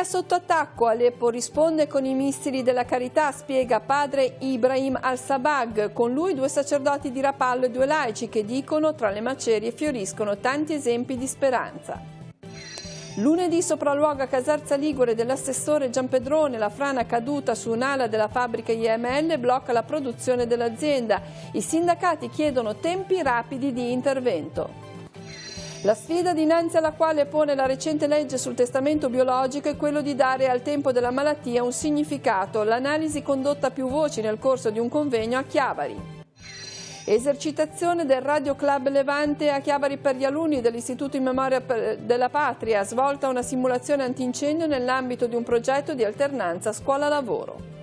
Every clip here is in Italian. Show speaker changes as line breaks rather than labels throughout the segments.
Siria sotto attacco, Aleppo risponde con i missili della carità, spiega padre Ibrahim al-Sabag, con lui due sacerdoti di Rapallo e due laici che dicono tra le macerie fioriscono tanti esempi di speranza. Lunedì sopralluoga Casarza Ligure dell'assessore Giampedrone la frana caduta su un'ala della fabbrica IML blocca la produzione dell'azienda. I sindacati chiedono tempi rapidi di intervento. La sfida dinanzi alla quale pone la recente legge sul testamento biologico è quella di dare al tempo della malattia un significato, l'analisi condotta a più voci nel corso di un convegno a Chiavari. Esercitazione del Radio Club Levante a Chiavari per gli alunni dell'Istituto in Memoria della Patria, svolta una simulazione antincendio nell'ambito di un progetto di alternanza scuola-lavoro.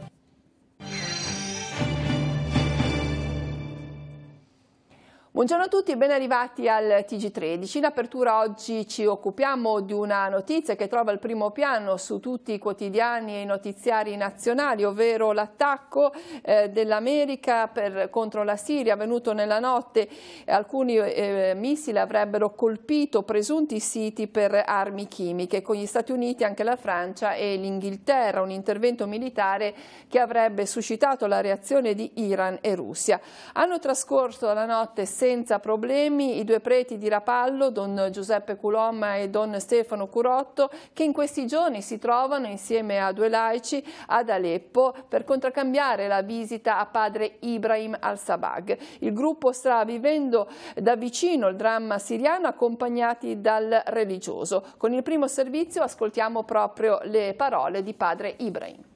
Buongiorno a tutti e ben arrivati al TG13. In apertura oggi ci occupiamo di una notizia che trova il primo piano su tutti i quotidiani e i notiziari nazionali, ovvero l'attacco eh, dell'America contro la Siria avvenuto nella notte. Alcuni eh, missili avrebbero colpito presunti siti per armi chimiche con gli Stati Uniti, anche la Francia e l'Inghilterra, un intervento militare che avrebbe suscitato la reazione di Iran e Russia. Hanno trascorso la notte senza problemi i due preti di Rapallo, don Giuseppe Culomma e don Stefano Curotto, che in questi giorni si trovano insieme a due laici ad Aleppo per contraccambiare la visita a padre Ibrahim al-Sabag. Il gruppo sta vivendo da vicino il dramma siriano accompagnati dal religioso. Con il primo servizio ascoltiamo proprio le parole di padre Ibrahim.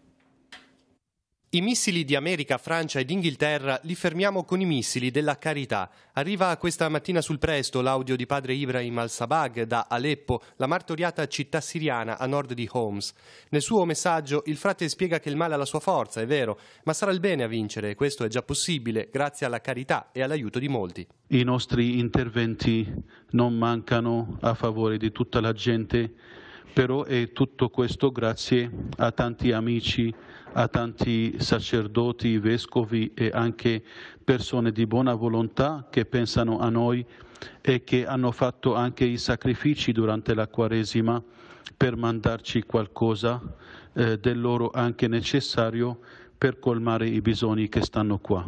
I missili di America, Francia ed Inghilterra li fermiamo con i missili della carità. Arriva questa mattina sul presto l'audio di padre Ibrahim al-Sabag da Aleppo, la martoriata città siriana a nord di Homs. Nel suo messaggio il frate spiega che il male ha la sua forza, è vero, ma sarà il bene a vincere e questo è già possibile grazie alla carità e all'aiuto di molti.
I nostri interventi non mancano a favore di tutta la gente, però è tutto questo grazie a tanti amici a tanti sacerdoti, vescovi e anche persone di buona volontà che pensano a noi e che hanno fatto anche i sacrifici durante la Quaresima per mandarci qualcosa eh, del loro anche necessario per colmare i bisogni che stanno qua.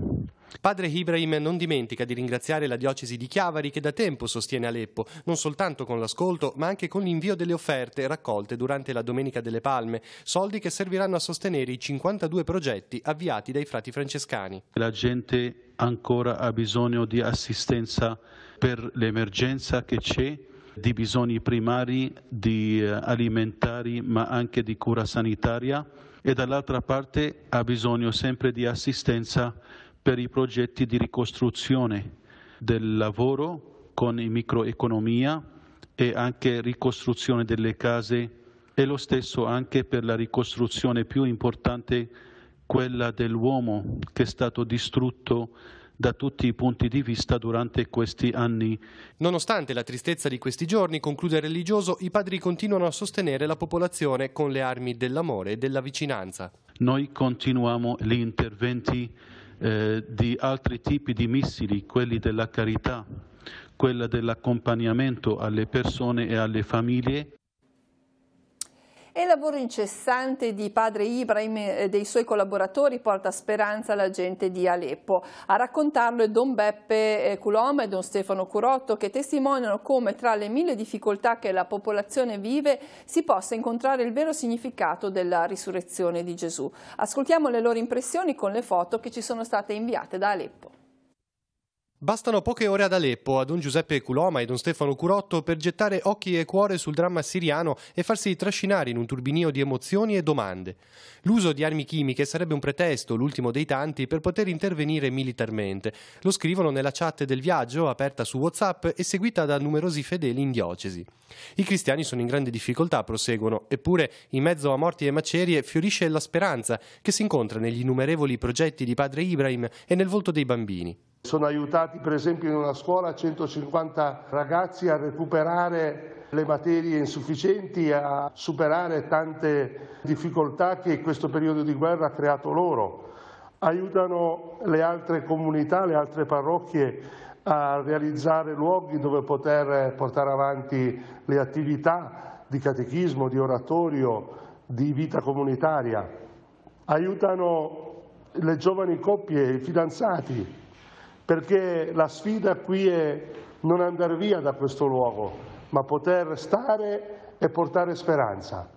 Padre Ibrahim non dimentica di ringraziare la diocesi di Chiavari che da tempo sostiene Aleppo, non soltanto con l'ascolto, ma anche con l'invio delle offerte raccolte durante la Domenica delle Palme, soldi che serviranno a sostenere i 52 progetti avviati dai frati francescani.
La gente ancora ha bisogno di assistenza per l'emergenza che c'è di bisogni primari, di eh, alimentari, ma anche di cura sanitaria e dall'altra parte ha bisogno sempre di assistenza per i progetti di ricostruzione del lavoro con microeconomia e anche ricostruzione delle case e lo stesso anche per la ricostruzione più importante, quella dell'uomo che è stato distrutto da tutti i punti di vista durante questi anni. Nonostante la tristezza di questi giorni, conclude il religioso, i padri continuano
a sostenere la popolazione con le armi dell'amore e della vicinanza.
Noi continuiamo gli interventi eh, di altri tipi di missili, quelli della carità, quella dell'accompagnamento alle persone e alle famiglie
e il lavoro incessante di padre Ibrahim e dei suoi collaboratori porta speranza alla gente di Aleppo. A raccontarlo è Don Beppe eh, Culoma e Don Stefano Curotto che testimoniano come tra le mille difficoltà che la popolazione vive si possa incontrare il vero significato della risurrezione di Gesù. Ascoltiamo le loro impressioni con le foto che ci sono state inviate da Aleppo.
Bastano poche ore ad Aleppo, ad un Giuseppe Culoma ed un Stefano Curotto per gettare occhi e cuore sul dramma siriano e farsi trascinare in un turbinio di emozioni e domande. L'uso di armi chimiche sarebbe un pretesto, l'ultimo dei tanti, per poter intervenire militarmente. Lo scrivono nella chat del viaggio, aperta su WhatsApp e seguita da numerosi fedeli in diocesi. I cristiani sono in grande difficoltà, proseguono, eppure in mezzo a morti e macerie fiorisce la speranza che si incontra negli innumerevoli progetti di padre Ibrahim e nel volto dei bambini.
Sono aiutati per esempio in una scuola 150 ragazzi a recuperare le materie insufficienti, a superare tante difficoltà che questo periodo di guerra ha creato loro. Aiutano le altre comunità, le altre parrocchie a realizzare luoghi dove poter portare avanti le attività di catechismo, di oratorio, di vita comunitaria. Aiutano le giovani coppie, i fidanzati, perché la sfida qui è non andare via da questo luogo, ma poter stare e portare speranza.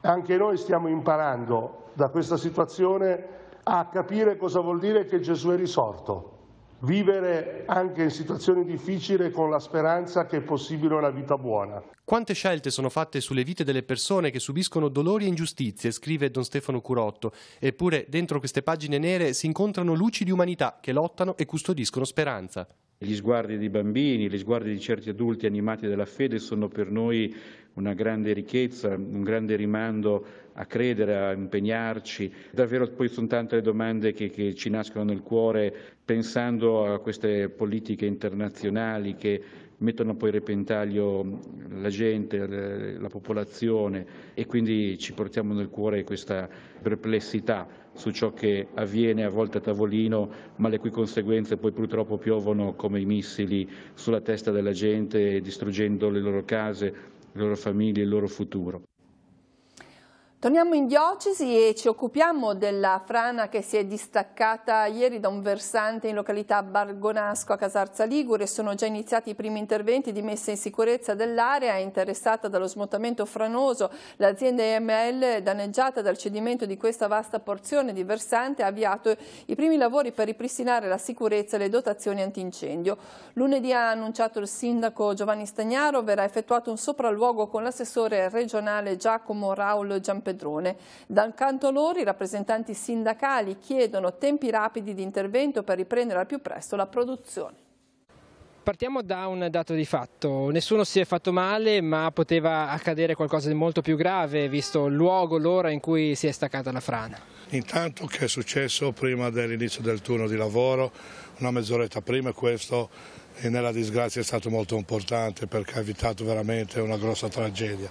Anche noi stiamo imparando da questa situazione a capire cosa vuol dire che Gesù è risorto vivere anche in situazioni difficili con la speranza che è possibile una vita buona.
Quante scelte sono fatte sulle vite delle persone che subiscono dolori e ingiustizie, scrive Don Stefano Curotto, eppure dentro
queste pagine nere si incontrano luci
di umanità che lottano e custodiscono
speranza. Gli sguardi dei bambini, gli sguardi di certi adulti animati dalla fede sono per noi una grande ricchezza, un grande rimando a credere, a impegnarci. Davvero poi sono tante le domande che, che ci nascono nel cuore pensando a queste politiche internazionali che mettono poi a repentaglio la gente, la popolazione e quindi ci portiamo nel cuore questa perplessità su ciò che avviene a volte a tavolino, ma le cui conseguenze poi purtroppo piovono come i missili sulla testa della gente, distruggendo le loro case, le loro famiglie e il loro futuro.
Torniamo in diocesi e ci occupiamo della frana che si è distaccata ieri da un versante in località Bargonasco a Casarza Ligure. Sono già iniziati i primi interventi di messa in sicurezza dell'area interessata dallo smottamento franoso. L'azienda EML, danneggiata dal cedimento di questa vasta porzione di versante, ha avviato i primi lavori per ripristinare la sicurezza e le dotazioni antincendio. Lunedì ha annunciato il sindaco Giovanni Stagnaro, verrà effettuato un sopralluogo con l'assessore regionale Giacomo Raul Giampedro Pedrone. Dal canto loro i rappresentanti sindacali chiedono tempi rapidi di intervento per riprendere al più presto la produzione.
Partiamo da un dato di fatto, nessuno si è fatto male ma poteva accadere qualcosa di molto più grave visto il luogo, l'ora in cui si è staccata la frana. Intanto che è
successo prima dell'inizio del turno di lavoro, una mezz'oretta prima questo e nella disgrazia è stato molto importante perché ha evitato veramente una grossa tragedia.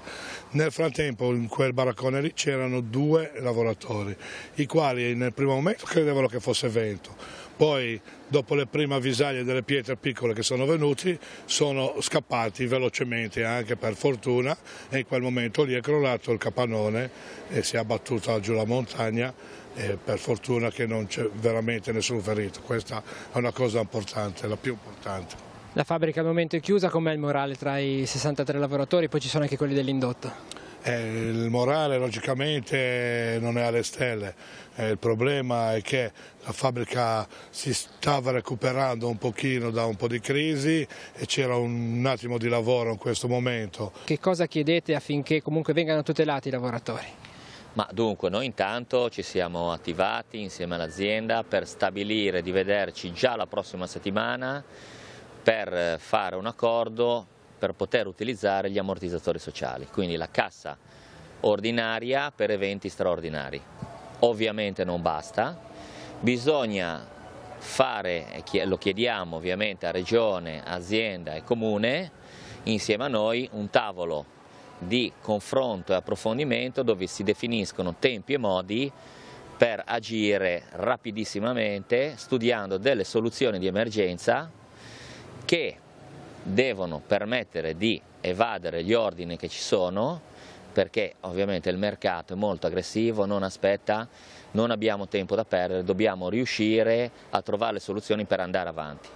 Nel frattempo in quel baraccone lì c'erano due lavoratori, i quali nel primo momento credevano che fosse vento, poi dopo le prime avvisaglie delle pietre piccole che sono venuti sono scappati velocemente anche per fortuna e in quel momento lì è crollato il capannone e si è abbattuta giù la montagna e per fortuna che non c'è veramente nessun ferito. Questa è una cosa importante, la più importante.
La fabbrica al momento è chiusa, com'è il morale tra i 63 lavoratori, poi ci sono anche quelli dell'indotto?
Eh, il morale logicamente non è alle stelle, eh, il problema è che la fabbrica si stava recuperando un pochino da un po' di crisi e c'era un attimo di lavoro in questo momento.
Che cosa chiedete affinché comunque vengano tutelati i lavoratori? Ma dunque noi intanto ci siamo attivati insieme all'azienda per stabilire di vederci già la prossima settimana per fare un accordo per poter utilizzare gli ammortizzatori sociali, quindi la cassa ordinaria per eventi straordinari. Ovviamente non basta, bisogna fare, lo chiediamo ovviamente a Regione, azienda e Comune, insieme a noi un tavolo di confronto e approfondimento dove si definiscono tempi e modi per agire rapidissimamente studiando delle soluzioni di emergenza che devono permettere di evadere gli ordini che ci sono perché ovviamente il mercato è molto aggressivo, non aspetta, non abbiamo tempo da perdere, dobbiamo riuscire a trovare le soluzioni per andare avanti.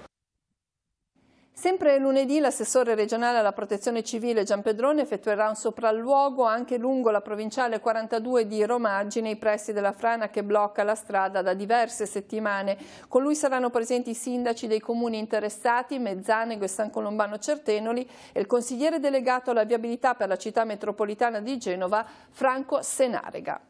Sempre lunedì l'assessore regionale alla protezione civile Gian Pedrone effettuerà un sopralluogo anche lungo la provinciale 42 di Romaggi nei pressi della frana che blocca la strada da diverse settimane. Con lui saranno presenti i sindaci dei comuni interessati, Mezzanego e San Colombano Certenoli e il consigliere delegato alla viabilità per la città metropolitana di Genova, Franco Senarega.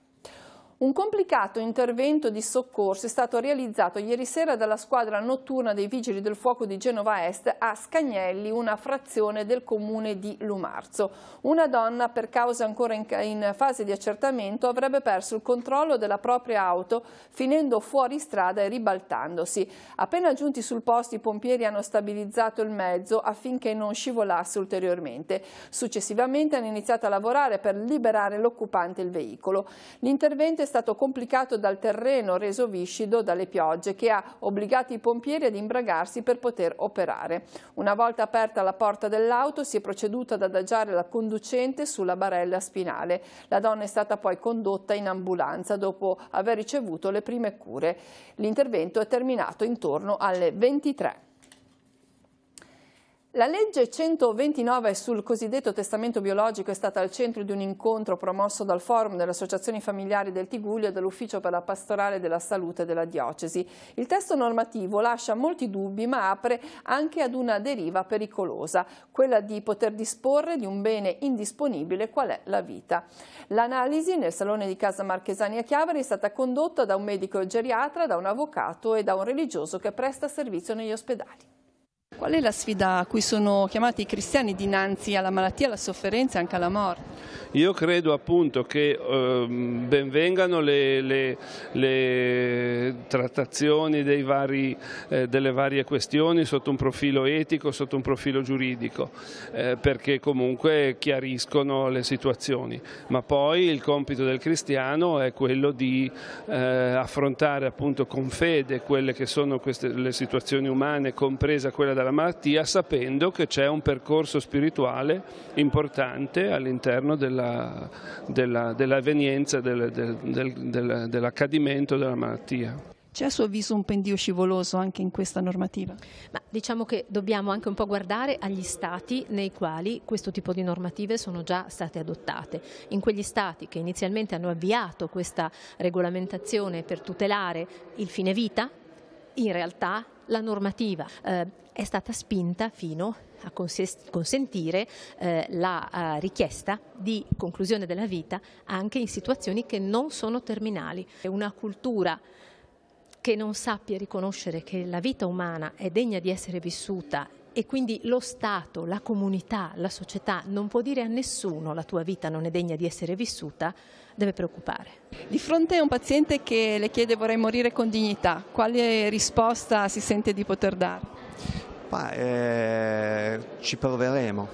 Un complicato intervento di soccorso è stato realizzato ieri sera dalla squadra notturna dei Vigili del Fuoco di Genova Est a Scagnelli, una frazione del comune di Lumarzo. Una donna, per cause ancora in, fase di accertamento, avrebbe perso il controllo della propria auto finendo fuori strada e ribaltandosi. Appena giunti sul posto i pompieri hanno stabilizzato il mezzo affinché non scivolasse ulteriormente. Successivamente hanno iniziato a lavorare per liberare l'occupante il veicolo. L'intervento è stato complicato dal terreno reso viscido dalle piogge che ha obbligato i pompieri ad imbragarsi per poter operare. Una volta aperta la porta dell'auto si è proceduto ad adagiare la conducente sulla barella spinale. La donna è stata poi condotta in ambulanza dopo aver ricevuto le prime cure. L'intervento è terminato intorno alle 23. La legge 129 sul cosiddetto testamento biologico è stata al centro di un incontro promosso dal Forum delle Associazioni Familiari del Tiguglio e dall'Ufficio per la Pastorale della Salute della Diocesi. Il testo normativo lascia molti dubbi ma apre anche ad una deriva pericolosa, quella di poter disporre di un bene indisponibile qual è la vita. L'analisi nel Salone di Casa Marchesani a Chiavari è stata condotta da un medico geriatra, da un avvocato e da un religioso che presta servizio negli ospedali. Qual è la sfida a cui sono chiamati i cristiani dinanzi alla malattia, alla sofferenza e anche alla morte?
Io credo appunto che ehm, benvengano le, le, le, trattazioni vari, eh, delle varie questioni sotto un profilo etico, sotto un profilo giuridico, eh, perché comunque chiariscono le situazioni. Ma poi il compito del cristiano è quello di eh, affrontare appunto con fede quelle che sono queste, le situazioni umane, compresa quella della dalla malattia sapendo che c'è un percorso spirituale importante all'interno dell'avvenienza della, della del, del, dell'accadimento della malattia.
C'è a suo avviso un pendio scivoloso anche in questa normativa? Ma diciamo che dobbiamo anche un po' guardare agli stati nei quali questo tipo di normative sono già state adottate. In quegli stati che inizialmente hanno avviato questa regolamentazione per tutelare
il fine vita, in realtà la normativa eh, è stata spinta fino a consentire eh, la eh, richiesta di conclusione della vita anche in situazioni che non sono terminali. È una cultura che non sappia riconoscere che la vita umana è degna di essere vissuta e
quindi lo Stato, la comunità, la società non può dire a nessuno la tua vita non è degna di essere vissuta, deve preoccupare. Di fronte a un paziente che le chiede vorrei morire con dignità, quale risposta si sente di poter dare?
Bah, eh, ci proveremo,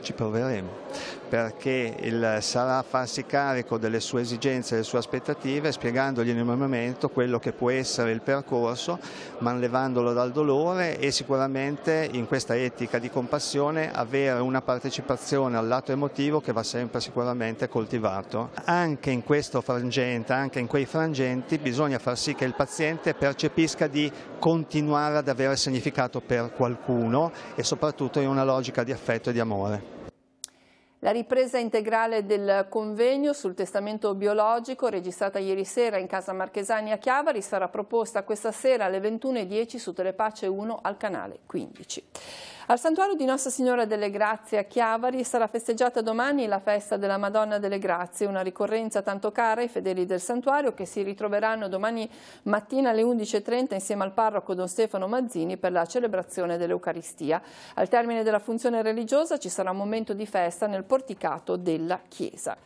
ci proveremo perché il, sarà farsi carico delle sue esigenze, e delle sue aspettative, spiegandogli in un momento quello che può essere il percorso, manlevandolo dal dolore e sicuramente in questa etica di compassione avere una partecipazione al lato emotivo che va sempre sicuramente coltivato. Anche in questo frangente, anche in quei frangenti bisogna far sì che il paziente percepisca di continuare ad avere significato per qualcuno e soprattutto in una logica di affetto e di amore.
La ripresa integrale del convegno sul testamento biologico, registrata ieri sera in casa Marchesani a Chiavari, sarà proposta questa sera alle 21.10 su Telepace 1 al canale 15. Al santuario di Nostra Signora delle Grazie a Chiavari sarà festeggiata domani la festa della Madonna delle Grazie, una ricorrenza tanto cara ai fedeli del santuario che si ritroveranno domani mattina alle 11.30 insieme al parroco Don Stefano Mazzini per la celebrazione dell'Eucaristia. Al termine della funzione religiosa ci sarà un momento di festa nel porticato della Chiesa.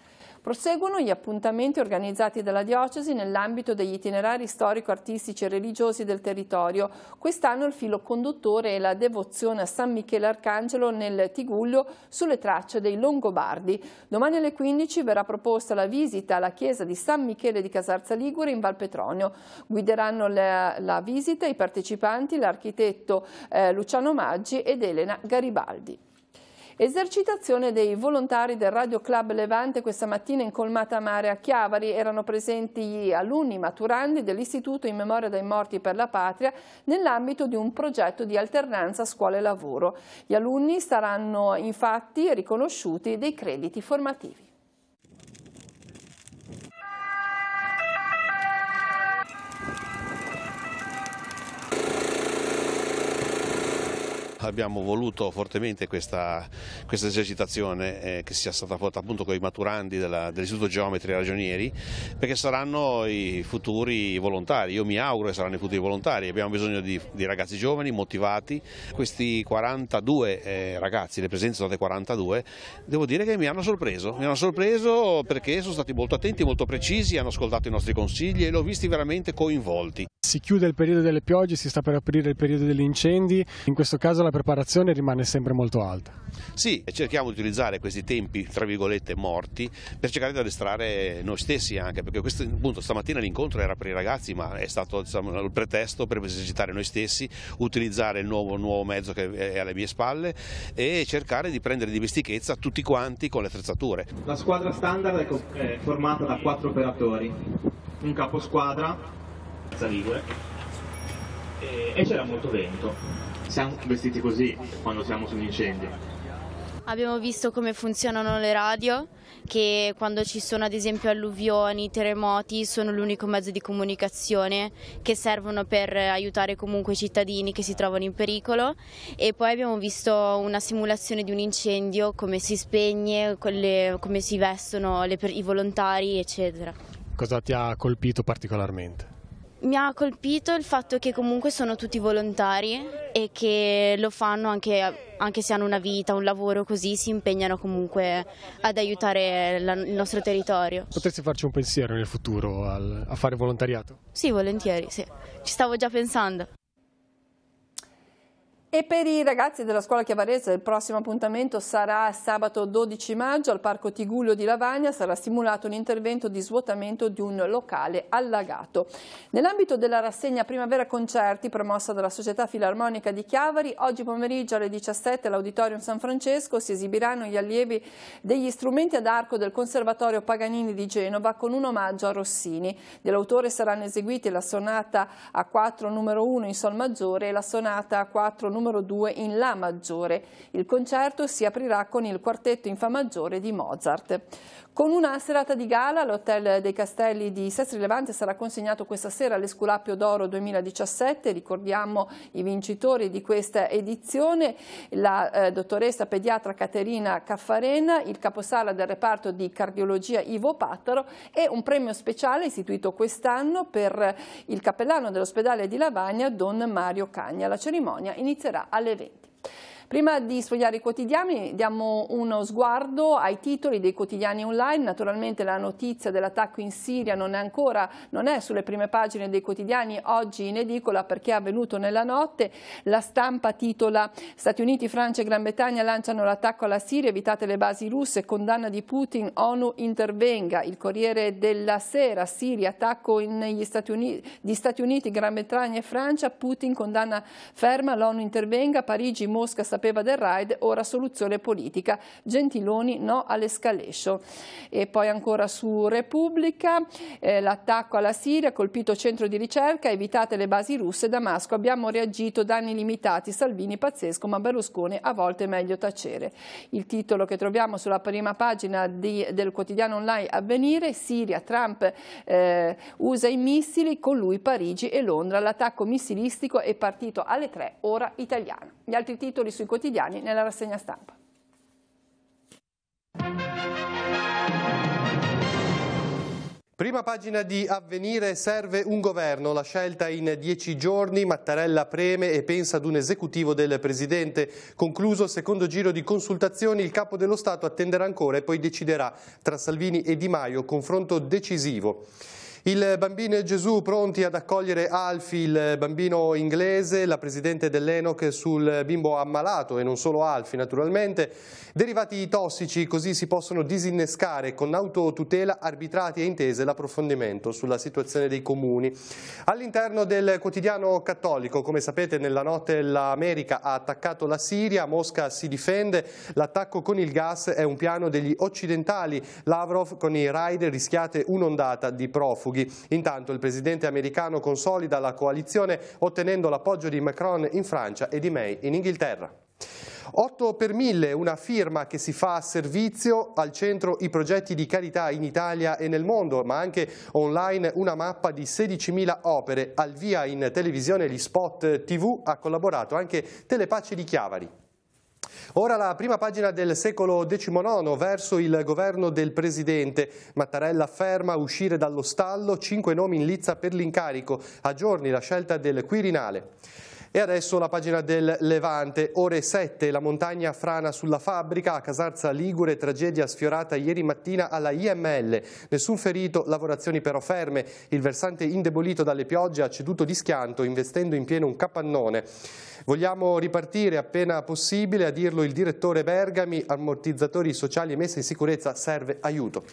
Proseguono gli appuntamenti organizzati dalla Diocesi nell'ambito degli itinerari storico-artistici e religiosi del territorio. Quest'anno il filo conduttore è la devozione a San Michele Arcangelo nel Tiguglio sulle tracce dei Longobardi. Domani alle 15 verrà proposta la visita alla chiesa di San Michele di Casarza Ligure in Val Petronio. Guideranno la, la visita i partecipanti l'architetto eh, Luciano Maggi ed Elena Garibaldi. Esercitazione dei volontari del Radio Club Levante questa mattina in colmata mare a Chiavari. Erano presenti gli alunni maturandi dell'Istituto in memoria dei morti per la patria nell'ambito di un progetto di alternanza scuola e lavoro. Gli alunni saranno infatti riconosciuti dei crediti formativi.
abbiamo voluto fortemente questa, questa esercitazione eh, che sia stata fatta appunto con i maturandi dell'Istituto Geometri e Ragionieri perché saranno i futuri volontari, io mi auguro che saranno i futuri volontari, abbiamo bisogno di, di ragazzi giovani, motivati, questi 42 eh, ragazzi, le presenze sono state 42, devo dire che mi hanno sorpreso, mi hanno sorpreso perché sono stati molto attenti, molto precisi, hanno ascoltato i nostri consigli e li ho visti veramente coinvolti. Si chiude il periodo delle piogge, si sta per aprire il periodo degli incendi, in questo caso la preparazione rimane sempre molto alta. Sì, cerchiamo di utilizzare questi tempi, tra virgolette, morti per cercare di addestrare noi stessi anche, perché questo, appunto, stamattina l'incontro era per i ragazzi, ma è stato diciamo, il pretesto per esercitare noi stessi, utilizzare il nuovo, nuovo mezzo che è alle mie spalle e cercare di prendere di vestichezza tutti quanti con le attrezzature.
La squadra standard è formata da quattro operatori, un caposquadra, Zaligue, e c'era molto vento siamo vestiti così quando siamo sull'incendio.
Abbiamo visto come funzionano le radio, che quando ci sono ad esempio alluvioni, terremoti, sono l'unico mezzo di comunicazione che servono per aiutare comunque i cittadini che si trovano in pericolo e poi abbiamo visto una simulazione di un incendio, come si spegne, come si vestono i volontari, eccetera.
Cosa ti ha colpito particolarmente?
Mi ha colpito il fatto che comunque sono tutti volontari e che lo fanno anche, anche se hanno una vita, un lavoro così, si impegnano comunque ad aiutare la, il nostro territorio.
Potresti farci un pensiero nel futuro al, a fare volontariato?
Sì, volentieri, sì. Ci stavo già pensando.
E per i ragazzi della scuola Chiavarese il prossimo appuntamento sarà sabato 12 maggio al Parco Tigullio di Lavagna, sarà simulato un intervento di svuotamento di un locale allagato. Nell'ambito della rassegna Primavera Concerti promossa dalla Società Filarmonica di Chiavari, oggi pomeriggio alle 17 all'Auditorium San Francesco si esibiranno gli allievi degli strumenti ad arco del Conservatorio Paganini di Genova con un omaggio a Rossini. Dell'autore saranno eseguiti la sonata a 4 numero 1 in sol maggiore e la sonata a 4 numero numero 2 in La maggiore. Il concerto si aprirà con il quartetto in Fa maggiore di Mozart. Con una serata di gala all'Hotel dei Castelli di Sestri Levante sarà consegnato questa sera l'Esculapio d'Oro 2017, ricordiamo i vincitori di questa edizione, la eh, dottoressa pediatra Caterina Caffarena, il caposala del reparto di cardiologia Ivo Pattaro e un premio speciale istituito quest'anno per il cappellano dell'ospedale di Lavagna Don Mario Cagna. La cerimonia inizierà sarà alle 20. Prima di sfogliare i quotidiani diamo uno sguardo ai titoli dei quotidiani online, naturalmente la notizia dell'attacco in Siria non è ancora, non è sulle prime pagine dei quotidiani oggi in edicola perché è avvenuto nella notte, la stampa titola Stati Uniti, Francia e Gran Bretagna lanciano l'attacco alla Siria, evitate le basi russe, condanna di Putin, ONU intervenga, il Corriere della Sera, Siria, attacco negli Stati Uniti, di Stati Uniti, Gran Bretagna e Francia, Putin condanna ferma, l'ONU intervenga, Parigi, Mosca, Stato sapeva del raid, ora soluzione politica, Gentiloni no all'escalation. E poi ancora su Repubblica, eh, l'attacco alla Siria, colpito centro di ricerca, evitate le basi russe, Damasco, abbiamo reagito, danni limitati, Salvini pazzesco, ma Berlusconi a volte è meglio tacere. Il titolo che troviamo sulla prima pagina di, del quotidiano online Avvenire, Siria, Trump eh, usa i missili, con lui Parigi e Londra, l'attacco missilistico è partito alle 3, ora italiana. Gli altri titoli sui sui quotidiani nella rassegna stampa.
Prima pagina di Avvenire serve un governo, la scelta in dieci giorni, Mattarella preme e pensa ad un esecutivo del Presidente. Concluso il secondo giro di consultazioni, il Capo dello Stato attenderà ancora e poi deciderà tra Salvini e Di Maio, confronto decisivo. Il bambino e Gesù pronti ad accogliere Alfi, il bambino inglese, la presidente dell'Enoch sul bimbo ammalato e non solo Alfi naturalmente. Derivati tossici così si possono disinnescare con autotutela arbitrati e intese l'approfondimento sulla situazione dei comuni. All'interno del quotidiano cattolico, come sapete nella notte l'America ha attaccato la Siria, Mosca si difende, l'attacco con il gas è un piano degli occidentali, Lavrov con i raid rischiate un'ondata di profughi profughi. Intanto il presidente americano consolida la coalizione ottenendo l'appoggio di Macron in Francia e di May in Inghilterra. 8 per 1000, una firma che si fa a servizio al centro i progetti di carità in Italia e nel mondo, ma anche online una mappa di 16.000 opere. Al via in televisione gli spot TV ha collaborato anche Telepace di Chiavari. Ora la prima pagina del secolo XIX verso il governo del presidente. Mattarella afferma uscire dallo stallo, cinque nomi in lizza per l'incarico, a giorni la scelta del Quirinale. E adesso la pagina del Levante, ore 7, la montagna frana sulla fabbrica, a Casarza Ligure, tragedia sfiorata ieri mattina alla IML, nessun ferito, lavorazioni però ferme, il versante indebolito dalle piogge ha ceduto di schianto investendo in pieno un capannone. Vogliamo ripartire appena possibile, a dirlo il direttore Bergami, ammortizzatori sociali e messa in sicurezza serve aiuto.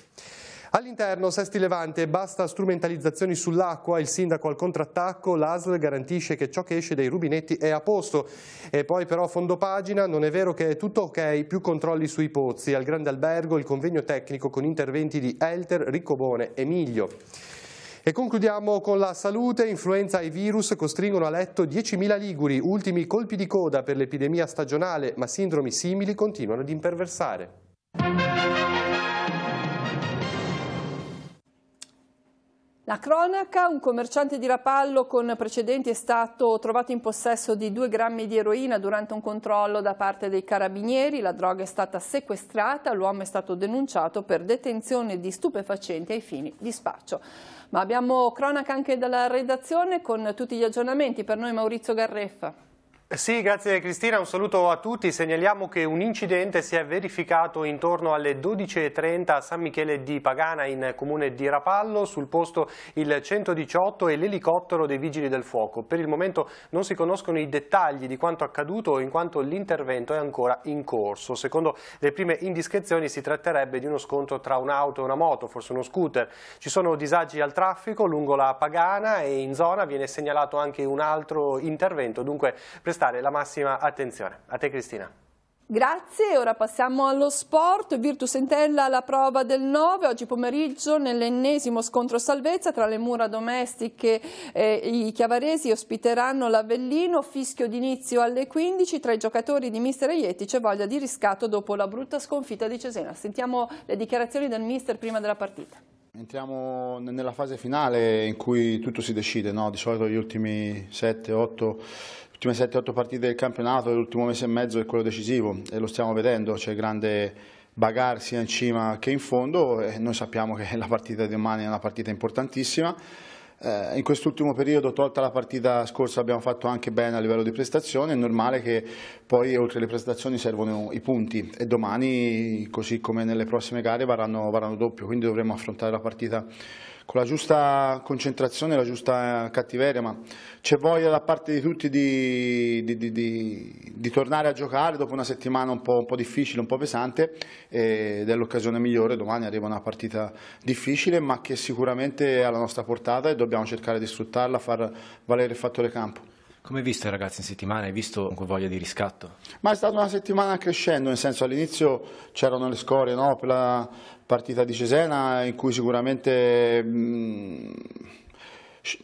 All'interno, Sesti Levante, basta strumentalizzazioni sull'acqua, il sindaco al contrattacco, l'ASL garantisce che ciò che esce dai rubinetti è a posto. E poi però fondo pagina, non è vero che è tutto ok, più controlli sui pozzi, al grande albergo il convegno tecnico con interventi di Elter, Riccobone e Miglio. E concludiamo con la salute, influenza e virus costringono a letto 10.000 liguri, ultimi colpi di coda per l'epidemia stagionale, ma sindromi simili continuano ad imperversare.
La cronaca, un commerciante di Rapallo con precedenti è stato trovato in possesso di 2 grammi di eroina durante un controllo da parte dei carabinieri, la droga è stata sequestrata, l'uomo è stato denunciato per detenzione di stupefacenti ai fini di spaccio. Ma abbiamo cronaca anche dalla redazione con tutti gli aggiornamenti, per noi Maurizio Garreffa.
Sì, grazie Cristina, un saluto a tutti. Segnaliamo che un incidente si è verificato intorno alle 12.30 a San Michele di Pagana in comune di Rapallo, sul posto il 118 e l'elicottero dei Vigili del Fuoco. Per il momento non si conoscono i dettagli di quanto accaduto in quanto l'intervento è ancora in corso. Secondo le prime indiscrezioni si tratterebbe di uno scontro tra un'auto e una moto, forse uno scooter. Ci sono disagi al traffico lungo la Pagana e in zona viene segnalato anche un altro intervento, dunque prestate prestare la massima attenzione. A te Cristina.
Grazie, ora passiamo allo sport. Virtus Entella alla prova del 9, oggi pomeriggio nell'ennesimo scontro salvezza tra le mura domestiche e eh, i chiavaresi ospiteranno l'Avellino, fischio d'inizio alle 15, tra i giocatori di mister Aieti c'è voglia di riscatto dopo la brutta sconfitta di Cesena. Sentiamo le dichiarazioni del mister prima della partita.
Entriamo nella fase finale in cui tutto si decide, no? di solito gli ultimi 7-8 ultime 7-8 partite del campionato, l'ultimo mese e mezzo è quello decisivo e lo stiamo vedendo, c'è grande bagarre sia in cima che in fondo e noi sappiamo che la partita di domani è una partita importantissima. Eh, in quest'ultimo periodo, tolta la partita scorsa, abbiamo fatto anche bene a livello di prestazioni, è normale che poi oltre alle prestazioni servono i punti e domani, così come nelle prossime gare, varranno, varranno doppio, quindi dovremo affrontare la partita con la giusta concentrazione e la giusta eh, cattiveria, ma c'è voglia da parte di tutti di, di, di, di, tornare a giocare dopo una settimana un po', un po difficile, un po' pesante ed è l'occasione migliore, domani arriva una partita difficile ma che sicuramente è alla nostra portata e dobbiamo cercare di sfruttarla, far valere il fattore campo. Come hai visto i ragazzi in settimana? Hai visto con voglia di riscatto? Ma è stata una settimana crescendo, nel senso all'inizio c'erano le scorie no? per la partita di Cesena in cui sicuramente... Mh, mm,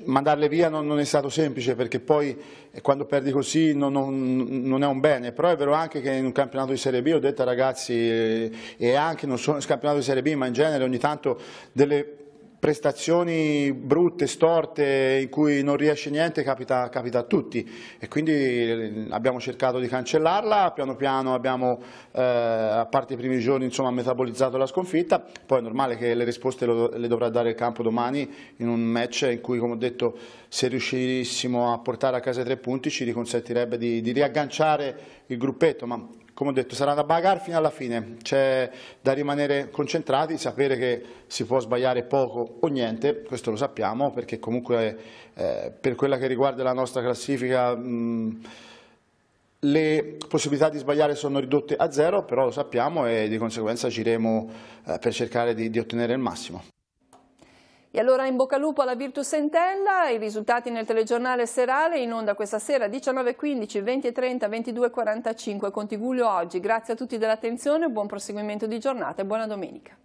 mandarle via non, non, è stato semplice perché poi eh, quando perdi così non, non, non, è un bene, però è vero anche che in un campionato di Serie B, ho detto ai ragazzi, eh, e anche non solo nel campionato di Serie B, ma in genere ogni tanto delle prestazioni brutte, storte, in cui non riesce niente, capita, capita, a tutti e quindi eh, abbiamo cercato di cancellarla, piano piano abbiamo, eh, a parte i primi giorni, insomma, metabolizzato la sconfitta, poi è normale che le risposte lo, le dovrà dare il campo domani in un match in cui, come ho detto, se riuscissimo a portare a casa i tre punti ci consentirebbe di, di riagganciare il gruppetto, ma come ho detto, sarà da bagar fino alla fine, c'è da rimanere concentrati, sapere che si può sbagliare poco o niente, questo lo sappiamo, perché comunque eh, per quella che riguarda la nostra classifica... Mh, le possibilità di sbagliare sono ridotte a zero, però lo sappiamo e di conseguenza agiremo eh, per cercare di, di ottenere il massimo.
E allora in bocca al lupo alla Virtus Entella, i risultati nel telegiornale serale in onda questa sera 19.15, 20.30, 22.45 con Tigulio oggi. Grazie a tutti dell'attenzione, buon proseguimento di giornata e buona domenica.